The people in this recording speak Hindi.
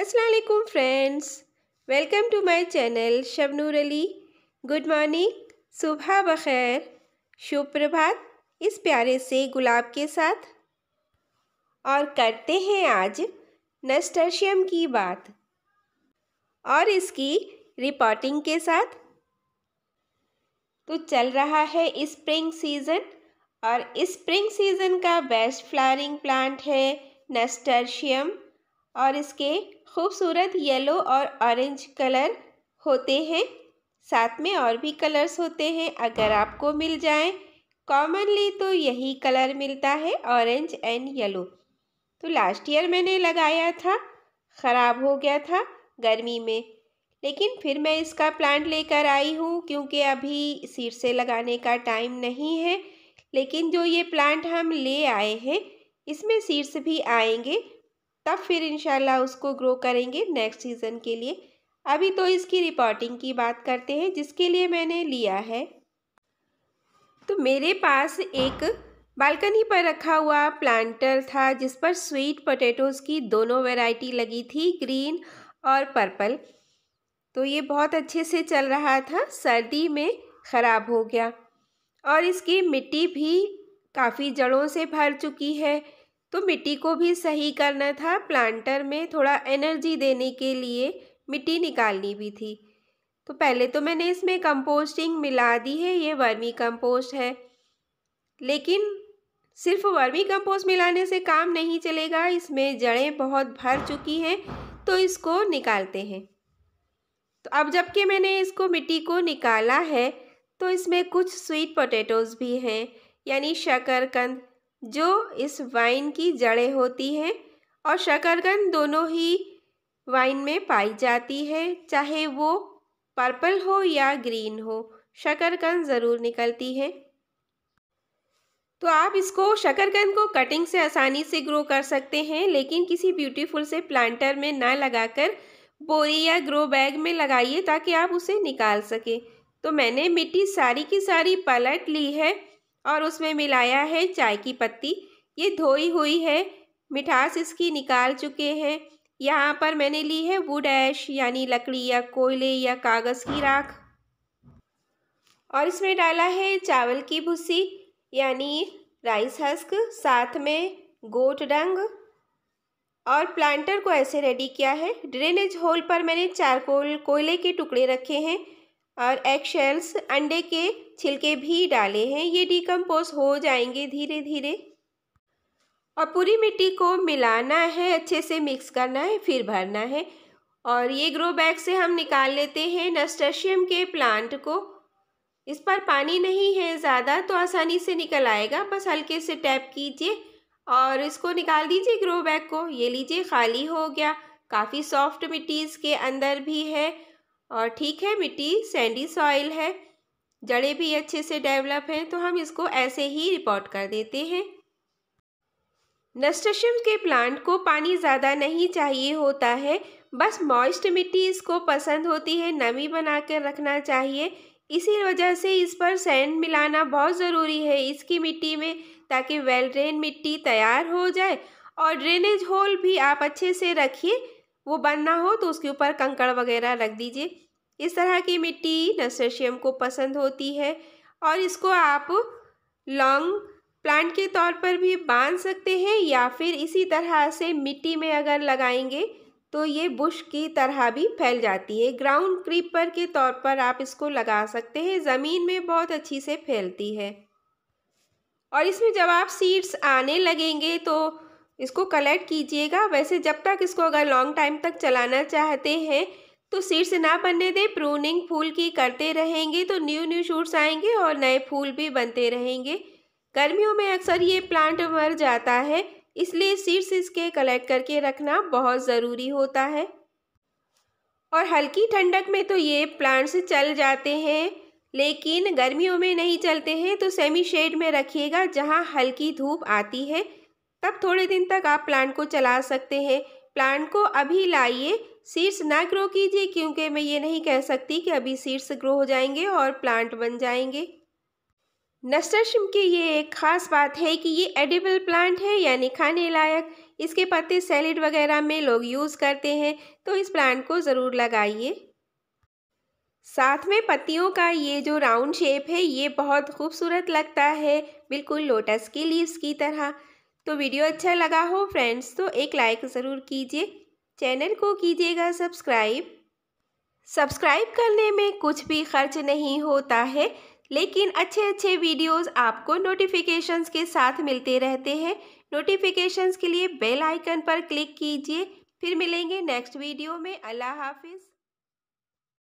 असलकुम friends welcome to my channel Shabnoor Ali good morning सुबह बखैर शुभ प्रभात इस प्यारे से गुलाब के साथ और करते हैं आज नस्टर्शियम की बात और इसकी रिपोर्टिंग के साथ तो चल रहा है स्प्रिंग सीज़न और स्प्रिंग सीज़न का बेस्ट फ्लावरिंग प्लांट है नस्टर्शियम और इसके खूबसूरत येलो और ऑरेंज कलर होते हैं साथ में और भी कलर्स होते हैं अगर आपको मिल जाए कॉमनली तो यही कलर मिलता है ऑरेंज एंड येलो तो लास्ट ईयर मैंने लगाया था ख़राब हो गया था गर्मी में लेकिन फिर मैं इसका प्लांट लेकर आई हूँ क्योंकि अभी सिर से लगाने का टाइम नहीं है लेकिन जो ये प्लांट हम ले आए हैं इसमें सीड्स भी आएंगे तब फिर इंशाल्लाह उसको ग्रो करेंगे नेक्स्ट सीज़न के लिए अभी तो इसकी रिपोर्टिंग की बात करते हैं जिसके लिए मैंने लिया है तो मेरे पास एक बालकनी पर रखा हुआ प्लांटर था जिस पर स्वीट पोटैटोज़ की दोनों वैरायटी लगी थी ग्रीन और पर्पल तो ये बहुत अच्छे से चल रहा था सर्दी में ख़राब हो गया और इसकी मिट्टी भी काफ़ी जड़ों से भर चुकी है तो मिट्टी को भी सही करना था प्लांटर में थोड़ा एनर्जी देने के लिए मिट्टी निकालनी भी थी तो पहले तो मैंने इसमें कंपोस्टिंग मिला दी है ये वर्मी कंपोस्ट है लेकिन सिर्फ वर्मी कंपोस्ट मिलाने से काम नहीं चलेगा इसमें जड़ें बहुत भर चुकी हैं तो इसको निकालते हैं तो अब जबकि मैंने इसको मिट्टी को निकाला है तो इसमें कुछ स्वीट पोटैटोज़ भी हैं यानी शकरकंद जो इस वाइन की जड़ें होती हैं और शकरकंद दोनों ही वाइन में पाई जाती है चाहे वो पर्पल हो या ग्रीन हो शकरकंद ज़रूर निकलती है तो आप इसको शकरकंद को कटिंग से आसानी से ग्रो कर सकते हैं लेकिन किसी ब्यूटीफुल से प्लांटर में ना लगाकर बोरी या ग्रो बैग में लगाइए ताकि आप उसे निकाल सकें तो मैंने मिट्टी सारी की सारी पलट ली है और उसमें मिलाया है चाय की पत्ती ये धोई हुई है मिठास इसकी निकाल चुके हैं यहाँ पर मैंने ली है वुड ऐश यानी लकड़ी या कोयले या कागज़ की राख और इसमें डाला है चावल की भूसी यानी राइस हस्क साथ में गोट डंग और प्लांटर को ऐसे रेडी किया है ड्रेनेज होल पर मैंने चारकोल कोयले के टुकड़े रखे हैं और एग शेल्स अंडे के छिलके भी डाले हैं ये डिकम्पोज हो जाएंगे धीरे धीरे और पूरी मिट्टी को मिलाना है अच्छे से मिक्स करना है फिर भरना है और ये ग्रो बैग से हम निकाल लेते हैं नस्टेशियम के प्लांट को इस पर पानी नहीं है ज़्यादा तो आसानी से निकल आएगा बस हल्के से टैप कीजिए और इसको निकाल दीजिए ग्रो बैग को ये लीजिए खाली हो गया काफ़ी सॉफ्ट मिट्टी इसके अंदर भी है और ठीक है मिट्टी सैंडी सॉइल है जड़ें भी अच्छे से डेवलप हैं तो हम इसको ऐसे ही रिपोर्ट कर देते हैं नस्टशम के प्लांट को पानी ज़्यादा नहीं चाहिए होता है बस मॉइस्ट मिट्टी इसको पसंद होती है नमी बना कर रखना चाहिए इसी वजह से इस पर सैंड मिलाना बहुत ज़रूरी है इसकी मिट्टी में ताकि वेल ड्रेन मिट्टी तैयार हो जाए और ड्रेनेज होल भी आप अच्छे से रखिए वो बनना हो तो उसके ऊपर कंकड़ वगैरह रख दीजिए इस तरह की मिट्टी नर्सेशियम को पसंद होती है और इसको आप लॉन्ग प्लांट के तौर पर भी बांध सकते हैं या फिर इसी तरह से मिट्टी में अगर लगाएंगे तो ये बुश की तरह भी फैल जाती है ग्राउंड क्रीपर के तौर पर आप इसको लगा सकते हैं ज़मीन में बहुत अच्छी से फैलती है और इसमें जब आप सीड्स आने लगेंगे तो इसको कलेक्ट कीजिएगा वैसे जब तक इसको अगर लॉन्ग टाइम तक चलाना चाहते हैं तो सीड्स ना बनने दें प्रूनिंग फूल की करते रहेंगे तो न्यू न्यू शूट्स आएंगे और नए फूल भी बनते रहेंगे गर्मियों में अक्सर ये प्लांट मर जाता है इसलिए सीड्स इसके कलेक्ट करके रखना बहुत ज़रूरी होता है और हल्की ठंडक में तो ये प्लांट्स चल जाते हैं लेकिन गर्मियों में नहीं चलते हैं तो सेमी शेड में रखिएगा जहाँ हल्की धूप आती है तब थोड़े दिन तक आप प्लांट को चला सकते हैं प्लांट को अभी लाइए सीड्स ना ग्रो कीजिए क्योंकि मैं ये नहीं कह सकती कि अभी सीड्स ग्रो हो जाएंगे और प्लांट बन जाएंगे नस्टरशिम की ये एक ख़ास बात है कि ये एडिबल प्लांट है यानी खाने लायक इसके पत्ते सैलिड वगैरह में लोग यूज़ करते हैं तो इस प्लांट को ज़रूर लगाइए साथ में पत्तियों का ये जो राउंड शेप है ये बहुत खूबसूरत लगता है बिल्कुल लोटस की लीव्स की तरह तो वीडियो अच्छा लगा हो फ्रेंड्स तो एक लाइक ज़रूर कीजिए चैनल को कीजिएगा सब्सक्राइब सब्सक्राइब करने में कुछ भी खर्च नहीं होता है लेकिन अच्छे अच्छे वीडियोस आपको नोटिफिकेशंस के साथ मिलते रहते हैं नोटिफिकेशंस के लिए बेल आइकन पर क्लिक कीजिए फिर मिलेंगे नेक्स्ट वीडियो में अल्लाह हाफिज़